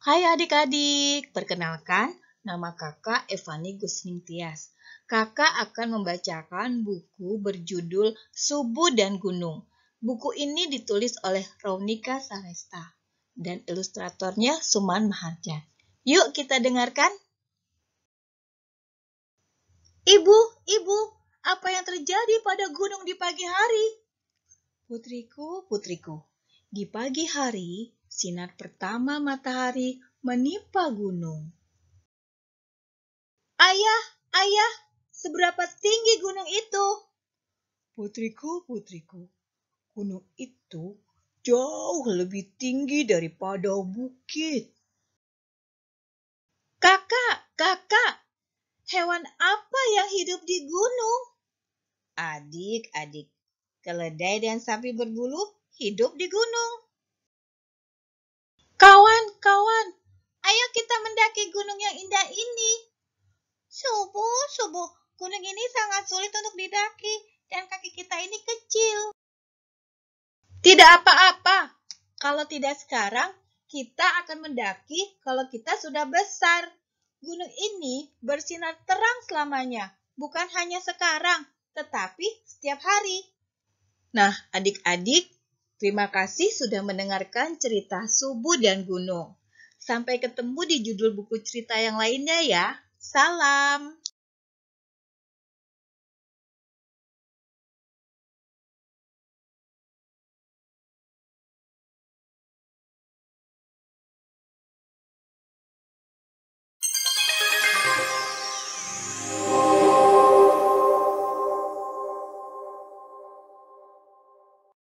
Hai adik-adik, perkenalkan nama kakak Evani Gusning Kakak akan membacakan buku berjudul Subuh dan Gunung. Buku ini ditulis oleh Ronika Saresta dan ilustratornya Suman Maharjan. Yuk kita dengarkan. Ibu, ibu, apa yang terjadi pada gunung di pagi hari? Putriku, putriku, di pagi hari sinar pertama matahari menimpa gunung. Ayah, ayah, seberapa tinggi gunung itu? Putriku, putriku, gunung itu jauh lebih tinggi daripada bukit. Kakak, kakak, hewan apa yang hidup di gunung? Adik, adik, keledai dan sapi berbulu hidup di gunung. mendaki gunung yang indah ini. Subuh, subuh, gunung ini sangat sulit untuk didaki dan kaki kita ini kecil. Tidak apa-apa, kalau tidak sekarang, kita akan mendaki kalau kita sudah besar. Gunung ini bersinar terang selamanya, bukan hanya sekarang, tetapi setiap hari. Nah, adik-adik, terima kasih sudah mendengarkan cerita subuh dan gunung. Sampai ketemu di judul buku cerita yang lainnya ya. Salam.